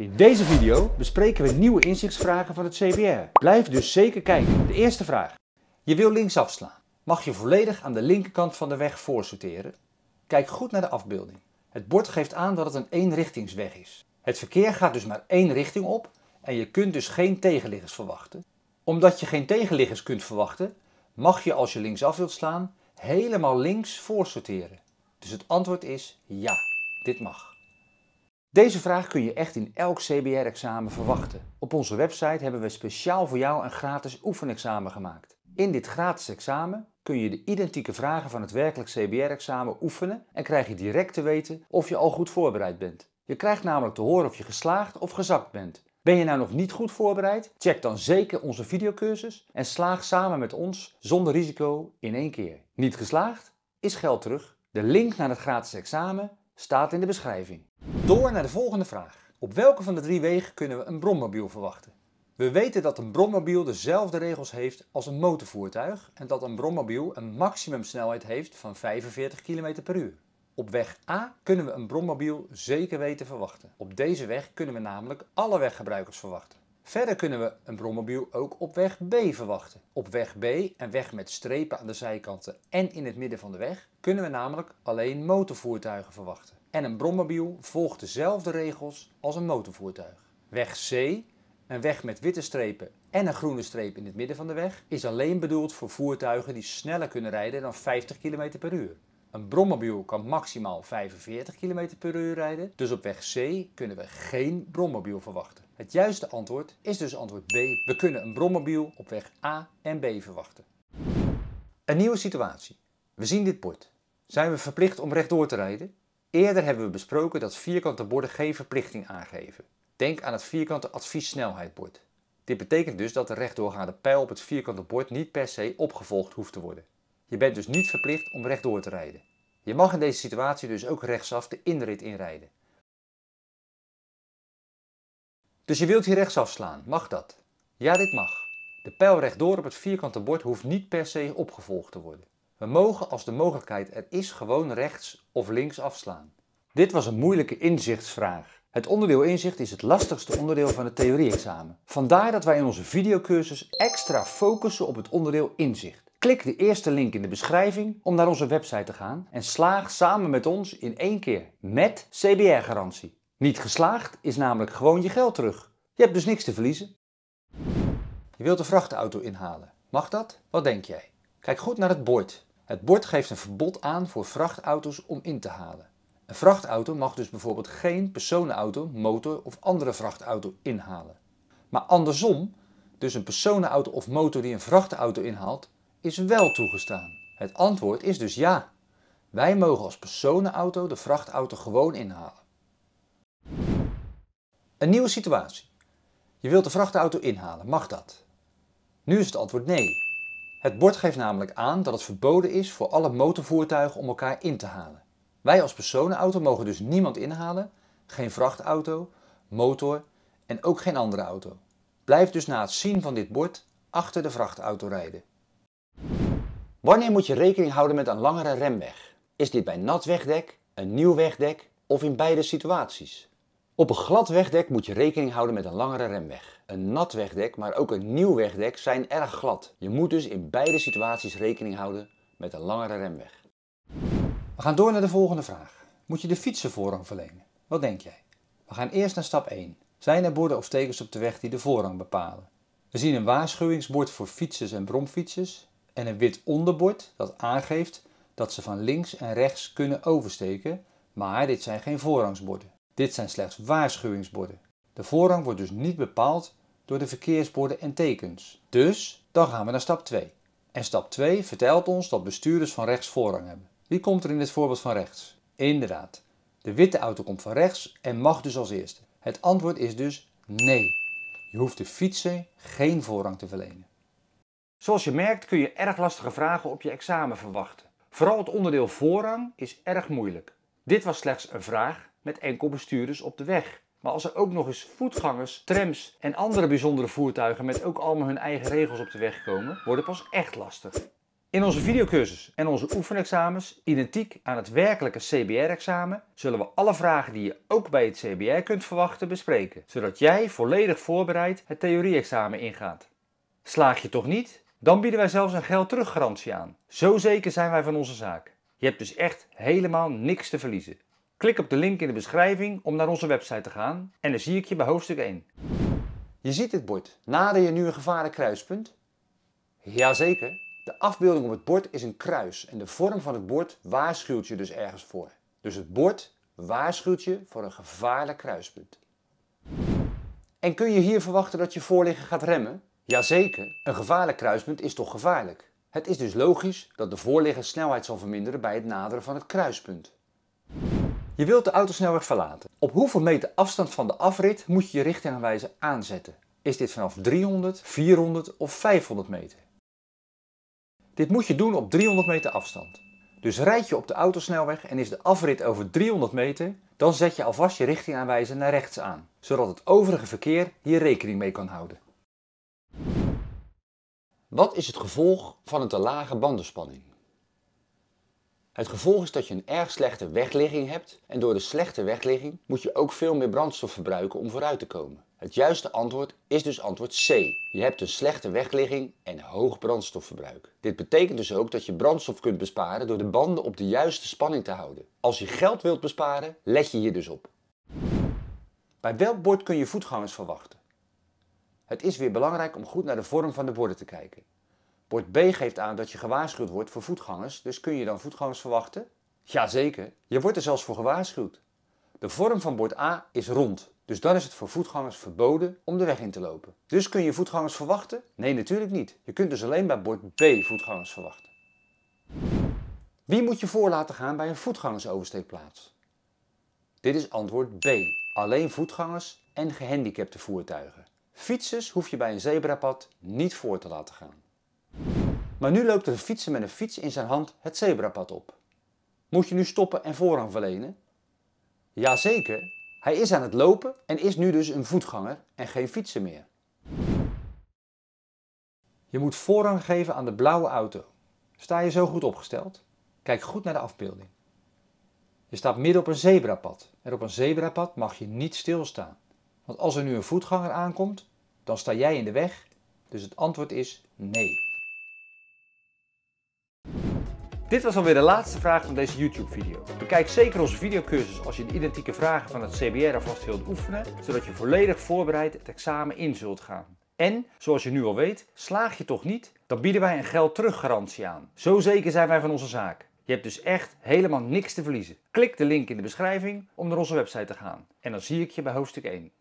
In deze video bespreken we nieuwe inzichtsvragen van het CBR. Blijf dus zeker kijken. De eerste vraag. Je wil links afslaan. Mag je volledig aan de linkerkant van de weg voorsorteren? Kijk goed naar de afbeelding. Het bord geeft aan dat het een eenrichtingsweg is. Het verkeer gaat dus maar één richting op en je kunt dus geen tegenliggers verwachten. Omdat je geen tegenliggers kunt verwachten, mag je als je linksaf wilt slaan helemaal links voorsorteren. Dus het antwoord is ja, dit mag. Deze vraag kun je echt in elk CBR-examen verwachten. Op onze website hebben we speciaal voor jou een gratis oefenexamen gemaakt. In dit gratis examen kun je de identieke vragen van het werkelijk CBR-examen oefenen en krijg je direct te weten of je al goed voorbereid bent. Je krijgt namelijk te horen of je geslaagd of gezakt bent. Ben je nou nog niet goed voorbereid? Check dan zeker onze videocursus en slaag samen met ons zonder risico in één keer. Niet geslaagd? Is geld terug. De link naar het gratis examen Staat in de beschrijving. Door naar de volgende vraag. Op welke van de drie wegen kunnen we een brommobiel verwachten? We weten dat een brommobiel dezelfde regels heeft als een motorvoertuig en dat een brommobiel een maximumsnelheid heeft van 45 km per uur. Op weg A kunnen we een brommobiel zeker weten verwachten. Op deze weg kunnen we namelijk alle weggebruikers verwachten. Verder kunnen we een brommobiel ook op weg B verwachten. Op weg B, en weg met strepen aan de zijkanten en in het midden van de weg, kunnen we namelijk alleen motorvoertuigen verwachten. En een brommobiel volgt dezelfde regels als een motorvoertuig. Weg C, een weg met witte strepen en een groene streep in het midden van de weg, is alleen bedoeld voor voertuigen die sneller kunnen rijden dan 50 km per uur. Een brommobiel kan maximaal 45 km per uur rijden, dus op weg C kunnen we geen brommobiel verwachten. Het juiste antwoord is dus antwoord B. We kunnen een brommobiel op weg A en B verwachten. Een nieuwe situatie. We zien dit bord. Zijn we verplicht om rechtdoor te rijden? Eerder hebben we besproken dat vierkante borden geen verplichting aangeven. Denk aan het vierkante adviessnelheidbord. Dit betekent dus dat de rechtdoorgaande pijl op het vierkante bord niet per se opgevolgd hoeft te worden. Je bent dus niet verplicht om rechtdoor te rijden. Je mag in deze situatie dus ook rechtsaf de inrit inrijden. Dus je wilt hier rechtsaf slaan, mag dat? Ja, dit mag. De pijl rechtdoor op het vierkante bord hoeft niet per se opgevolgd te worden. We mogen als de mogelijkheid er is gewoon rechts of links afslaan. Dit was een moeilijke inzichtsvraag. Het onderdeel inzicht is het lastigste onderdeel van het theorie-examen. Vandaar dat wij in onze videocursus extra focussen op het onderdeel inzicht. Klik de eerste link in de beschrijving om naar onze website te gaan en slaag samen met ons in één keer met CBR-garantie. Niet geslaagd is namelijk gewoon je geld terug. Je hebt dus niks te verliezen. Je wilt een vrachtauto inhalen. Mag dat? Wat denk jij? Kijk goed naar het bord. Het bord geeft een verbod aan voor vrachtauto's om in te halen. Een vrachtauto mag dus bijvoorbeeld geen personenauto, motor of andere vrachtauto inhalen. Maar andersom, dus een personenauto of motor die een vrachtauto inhaalt, is wel toegestaan? Het antwoord is dus ja. Wij mogen als personenauto de vrachtauto gewoon inhalen. Een nieuwe situatie. Je wilt de vrachtauto inhalen, mag dat? Nu is het antwoord nee. Het bord geeft namelijk aan dat het verboden is voor alle motorvoertuigen om elkaar in te halen. Wij als personenauto mogen dus niemand inhalen, geen vrachtauto, motor en ook geen andere auto. Blijf dus na het zien van dit bord achter de vrachtauto rijden. Wanneer moet je rekening houden met een langere remweg? Is dit bij nat wegdek, een nieuw wegdek of in beide situaties? Op een glad wegdek moet je rekening houden met een langere remweg. Een nat wegdek, maar ook een nieuw wegdek zijn erg glad. Je moet dus in beide situaties rekening houden met een langere remweg. We gaan door naar de volgende vraag. Moet je de fietsen voorrang verlenen? Wat denk jij? We gaan eerst naar stap 1. Zijn er borden of tekens op de weg die de voorrang bepalen? We zien een waarschuwingsbord voor fietsers en bromfietsers en een wit onderbord dat aangeeft dat ze van links en rechts kunnen oversteken, maar dit zijn geen voorrangsborden. Dit zijn slechts waarschuwingsborden. De voorrang wordt dus niet bepaald door de verkeersborden en tekens. Dus dan gaan we naar stap 2. En stap 2 vertelt ons dat bestuurders van rechts voorrang hebben. Wie komt er in dit voorbeeld van rechts? Inderdaad, de witte auto komt van rechts en mag dus als eerste. Het antwoord is dus nee. Je hoeft de fietsen geen voorrang te verlenen. Zoals je merkt kun je erg lastige vragen op je examen verwachten. Vooral het onderdeel voorrang is erg moeilijk. Dit was slechts een vraag met enkel bestuurders op de weg. Maar als er ook nog eens voetgangers, trams en andere bijzondere voertuigen met ook allemaal hun eigen regels op de weg komen, wordt het pas echt lastig. In onze videocursus en onze oefenexamens, identiek aan het werkelijke CBR-examen, zullen we alle vragen die je ook bij het CBR kunt verwachten bespreken, zodat jij volledig voorbereid het theorie-examen ingaat. Slaag je toch niet? Dan bieden wij zelfs een geld teruggarantie aan. Zo zeker zijn wij van onze zaak. Je hebt dus echt helemaal niks te verliezen. Klik op de link in de beschrijving om naar onze website te gaan en dan zie ik je bij hoofdstuk 1. Je ziet dit bord. Nader je nu een gevaarlijk kruispunt? Jazeker. De afbeelding op het bord is een kruis en de vorm van het bord waarschuwt je dus ergens voor. Dus het bord waarschuwt je voor een gevaarlijk kruispunt. En kun je hier verwachten dat je voorligger gaat remmen? Jazeker, een gevaarlijk kruispunt is toch gevaarlijk. Het is dus logisch dat de voorliggende snelheid zal verminderen bij het naderen van het kruispunt. Je wilt de autosnelweg verlaten. Op hoeveel meter afstand van de afrit moet je je richtingaanwijzer aanzetten? Is dit vanaf 300, 400 of 500 meter? Dit moet je doen op 300 meter afstand. Dus rijd je op de autosnelweg en is de afrit over 300 meter, dan zet je alvast je richtingaanwijzer naar rechts aan, zodat het overige verkeer hier rekening mee kan houden. Wat is het gevolg van een te lage bandenspanning? Het gevolg is dat je een erg slechte wegligging hebt en door de slechte wegligging moet je ook veel meer brandstof verbruiken om vooruit te komen. Het juiste antwoord is dus antwoord C. Je hebt een slechte wegligging en hoog brandstofverbruik. Dit betekent dus ook dat je brandstof kunt besparen door de banden op de juiste spanning te houden. Als je geld wilt besparen, let je hier dus op. Bij welk bord kun je voetgangers verwachten? Het is weer belangrijk om goed naar de vorm van de borden te kijken. Bord B geeft aan dat je gewaarschuwd wordt voor voetgangers, dus kun je dan voetgangers verwachten? Jazeker, je wordt er zelfs voor gewaarschuwd. De vorm van bord A is rond, dus dan is het voor voetgangers verboden om de weg in te lopen. Dus kun je voetgangers verwachten? Nee, natuurlijk niet. Je kunt dus alleen bij bord B voetgangers verwachten. Wie moet je voor laten gaan bij een voetgangersoversteekplaats? Dit is antwoord B. Alleen voetgangers en gehandicapte voertuigen. Fietsers hoef je bij een zebrapad niet voor te laten gaan. Maar nu loopt een fietser met een fiets in zijn hand het zebrapad op. Moet je nu stoppen en voorrang verlenen? Jazeker, hij is aan het lopen en is nu dus een voetganger en geen fietser meer. Je moet voorrang geven aan de blauwe auto. Sta je zo goed opgesteld? Kijk goed naar de afbeelding. Je staat midden op een zebrapad en op een zebrapad mag je niet stilstaan. Want als er nu een voetganger aankomt, dan sta jij in de weg. Dus het antwoord is nee. Dit was alweer de laatste vraag van deze YouTube-video. Bekijk zeker onze videocursus als je de identieke vragen van het CBR alvast wilt oefenen, zodat je volledig voorbereid het examen in zult gaan. En, zoals je nu al weet, slaag je toch niet? Dan bieden wij een geld teruggarantie aan. Zo zeker zijn wij van onze zaak. Je hebt dus echt helemaal niks te verliezen. Klik de link in de beschrijving om naar onze website te gaan. En dan zie ik je bij hoofdstuk 1.